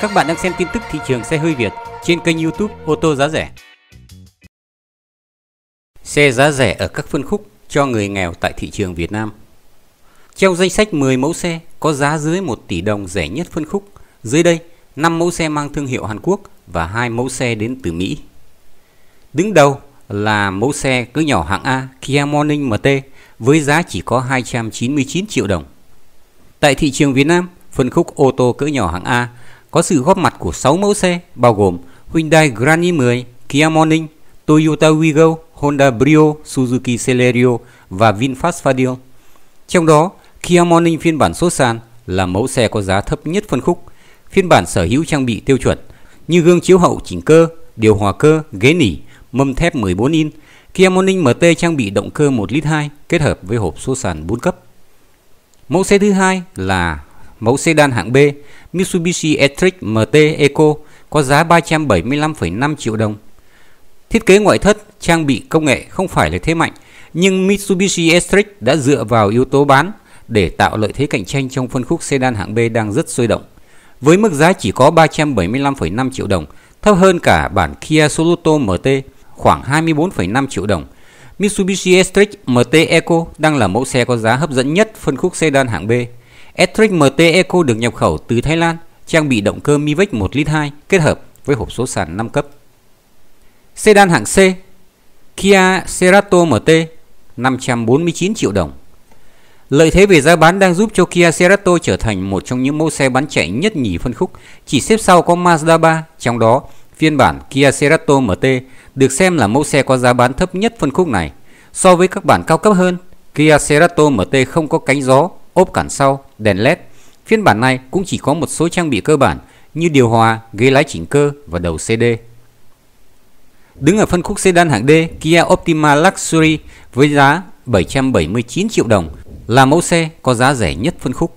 Các bạn đang xem tin tức thị trường xe hơi Việt trên kênh YouTube ô tô giá rẻ. Xe giá rẻ ở các phân khúc cho người nghèo tại thị trường Việt Nam. Trong danh sách 10 mẫu xe có giá dưới 1 tỷ đồng rẻ nhất phân khúc, dưới đây 5 mẫu xe mang thương hiệu Hàn Quốc và 2 mẫu xe đến từ Mỹ. Đứng đầu là mẫu xe cỡ nhỏ hạng A Kia Morning MT với giá chỉ có 299 triệu đồng. Tại thị trường Việt Nam, phân khúc ô tô cỡ nhỏ hạng A có sự góp mặt của 6 mẫu xe bao gồm Hyundai Grand i 10, Kia Morning, Toyota Wigo, Honda Brio, Suzuki Celerio và VinFast Fadil. Trong đó, Kia Morning phiên bản số sàn là mẫu xe có giá thấp nhất phân khúc. Phiên bản sở hữu trang bị tiêu chuẩn như gương chiếu hậu chỉnh cơ, điều hòa cơ, ghế nỉ, mâm thép 14 in. Kia Morning MT trang bị động cơ 1 2 lít kết hợp với hộp số sàn 4 cấp. Mẫu xe thứ hai là mẫu sedan hạng B Mitsubishi Electric MT Eco có giá 375,5 triệu đồng. Thiết kế ngoại thất, trang bị công nghệ không phải là thế mạnh, nhưng Mitsubishi Electric đã dựa vào yếu tố bán để tạo lợi thế cạnh tranh trong phân khúc sedan hạng B đang rất sôi động. Với mức giá chỉ có 375,5 triệu đồng, thấp hơn cả bản Kia Soluto MT khoảng 24,5 triệu đồng. Mitsubishi Electric MT Eco đang là mẫu xe có giá hấp dẫn nhất phân khúc sedan hạng B Ettrick MT Eco được nhập khẩu từ Thái Lan, trang bị động cơ Mivec 1 lít 2 kết hợp với hộp số sàn 5 cấp. Sedan hạng C Kia Cerato MT 549 triệu đồng Lợi thế về giá bán đang giúp cho Kia Cerato trở thành một trong những mẫu xe bán chạy nhất nhì phân khúc, chỉ xếp sau có Mazda 3, trong đó phiên bản Kia Cerato MT được xem là mẫu xe có giá bán thấp nhất phân khúc này. So với các bản cao cấp hơn, Kia Cerato MT không có cánh gió ốp cản sau, đèn led. Phiên bản này cũng chỉ có một số trang bị cơ bản như điều hòa, ghế lái chỉnh cơ và đầu CD. Đứng ở phân khúc sedan hạng D, Kia Optima Luxury với giá 779 triệu đồng là mẫu xe có giá rẻ nhất phân khúc.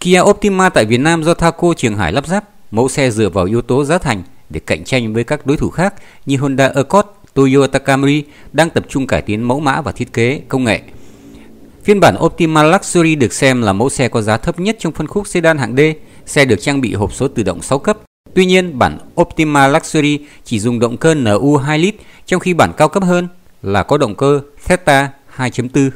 Kia Optima tại Việt Nam do Thaco Trường Hải lắp ráp, mẫu xe dựa vào yếu tố giá thành để cạnh tranh với các đối thủ khác như Honda Accord, Toyota Camry đang tập trung cải tiến mẫu mã và thiết kế công nghệ. Phiên bản Optima Luxury được xem là mẫu xe có giá thấp nhất trong phân khúc sedan hạng D. Xe được trang bị hộp số tự động 6 cấp. Tuy nhiên, bản Optima Luxury chỉ dùng động cơ NU 2 lít, trong khi bản cao cấp hơn là có động cơ Theta 2.4.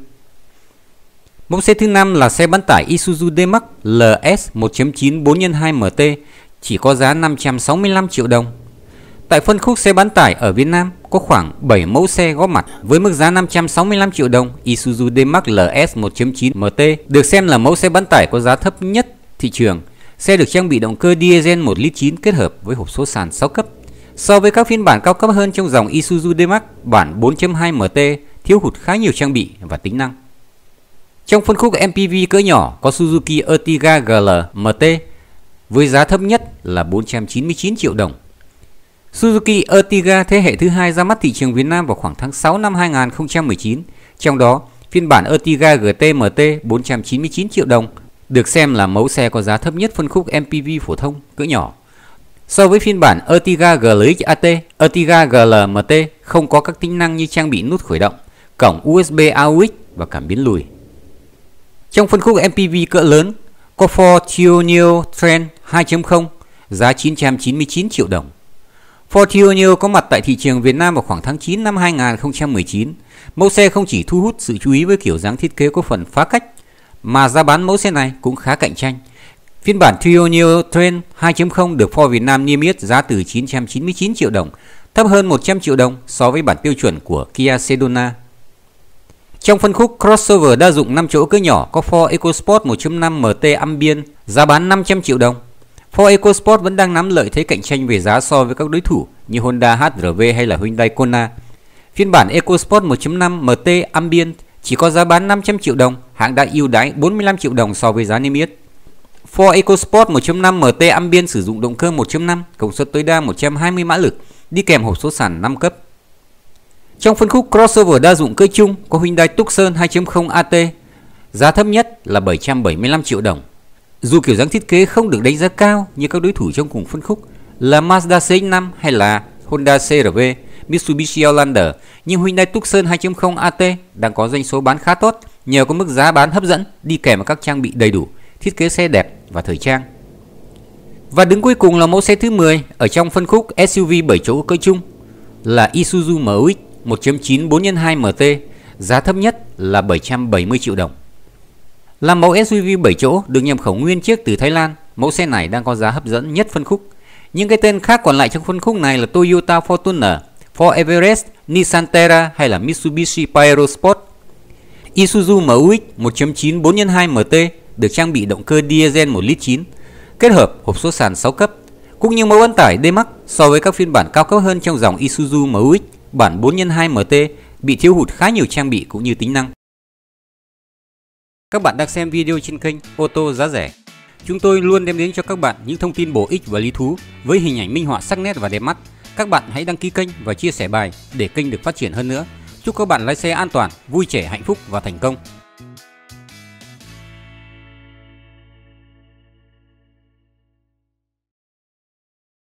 Mẫu xe thứ năm là xe bán tải Isuzu D-Max LS 1.9 4x2 MT, chỉ có giá 565 triệu đồng. Tại phân khúc xe bán tải ở Việt Nam, có khoảng 7 mẫu xe góp mặt với mức giá 565 triệu đồng. Isuzu D-Max LS 1.9 MT được xem là mẫu xe bán tải có giá thấp nhất thị trường. Xe được trang bị động cơ diesel 1 lít 9 kết hợp với hộp số sàn 6 cấp. So với các phiên bản cao cấp hơn trong dòng Isuzu D-Max, bản 4.2 MT thiếu hụt khá nhiều trang bị và tính năng. Trong phân khúc MPV cỡ nhỏ có Suzuki Ertiga GL MT với giá thấp nhất là 499 triệu đồng. Suzuki Ertiga thế hệ thứ hai ra mắt thị trường Việt Nam vào khoảng tháng 6 năm 2019, trong đó phiên bản Ertiga GTMT 499 triệu đồng được xem là mẫu xe có giá thấp nhất phân khúc MPV phổ thông cỡ nhỏ. So với phiên bản Ertiga GLX AT, Ertiga GLMT không có các tính năng như trang bị nút khởi động, cổng USB AUX và cảm biến lùi. Trong phân khúc MPV cỡ lớn, có Ford Tionio Trend 2.0 giá 999 triệu đồng. Fortunio có mặt tại thị trường Việt Nam vào khoảng tháng 9 năm 2019. Mẫu xe không chỉ thu hút sự chú ý với kiểu dáng thiết kế có phần phá cách, mà giá bán mẫu xe này cũng khá cạnh tranh. Phiên bản Trionio Trend 2.0 được Ford Việt Nam niêm yết giá từ 999 triệu đồng, thấp hơn 100 triệu đồng so với bản tiêu chuẩn của Kia Sedona. Trong phân khúc crossover đa dụng 5 chỗ cỡ nhỏ có Ford EcoSport 1.5 MT Ambient giá bán 500 triệu đồng Ford EcoSport vẫn đang nắm lợi thế cạnh tranh về giá so với các đối thủ như Honda HR-V hay là Hyundai Kona. Phiên bản EcoSport 1.5 MT Ambient chỉ có giá bán 500 triệu đồng, hãng đã ưu đãi 45 triệu đồng so với giá niêm yết. Ford EcoSport 1.5 MT Ambient sử dụng động cơ 1.5, công suất tối đa 120 mã lực, đi kèm hộp số sàn 5 cấp. Trong phân khúc crossover đa dụng cơ chung có Hyundai Tucson 2.0 AT, giá thấp nhất là 775 triệu đồng. Dù kiểu dáng thiết kế không được đánh giá cao như các đối thủ trong cùng phân khúc là Mazda CX-5 hay là Honda CRV, Mitsubishi Outlander, nhưng Hyundai Tucson 2.0 AT đang có doanh số bán khá tốt nhờ có mức giá bán hấp dẫn đi kèm với các trang bị đầy đủ, thiết kế xe đẹp và thời trang. Và đứng cuối cùng là mẫu xe thứ 10 ở trong phân khúc SUV 7 chỗ cỡ chung là Isuzu MX 1.9 4x2 MT, giá thấp nhất là 770 triệu đồng. Là mẫu SUV 7 chỗ được nhập khẩu nguyên chiếc từ Thái Lan, mẫu xe này đang có giá hấp dẫn nhất phân khúc. Những cái tên khác còn lại trong phân khúc này là Toyota Fortuner, Ford Everest, Nissan Terra hay là Mitsubishi Pajero Sport. Isuzu mu x 1.9 4x2 MT được trang bị động cơ diesel 1 lít 9, kết hợp hộp số sàn 6 cấp. Cũng như mẫu vận tải D-Max so với các phiên bản cao cấp hơn trong dòng Isuzu Mu-X bản 4x2 MT bị thiếu hụt khá nhiều trang bị cũng như tính năng. Các bạn đang xem video trên kênh ô tô giá rẻ. Chúng tôi luôn đem đến cho các bạn những thông tin bổ ích và lý thú với hình ảnh minh họa sắc nét và đẹp mắt. Các bạn hãy đăng ký kênh và chia sẻ bài để kênh được phát triển hơn nữa. Chúc các bạn lái xe an toàn, vui trẻ, hạnh phúc và thành công.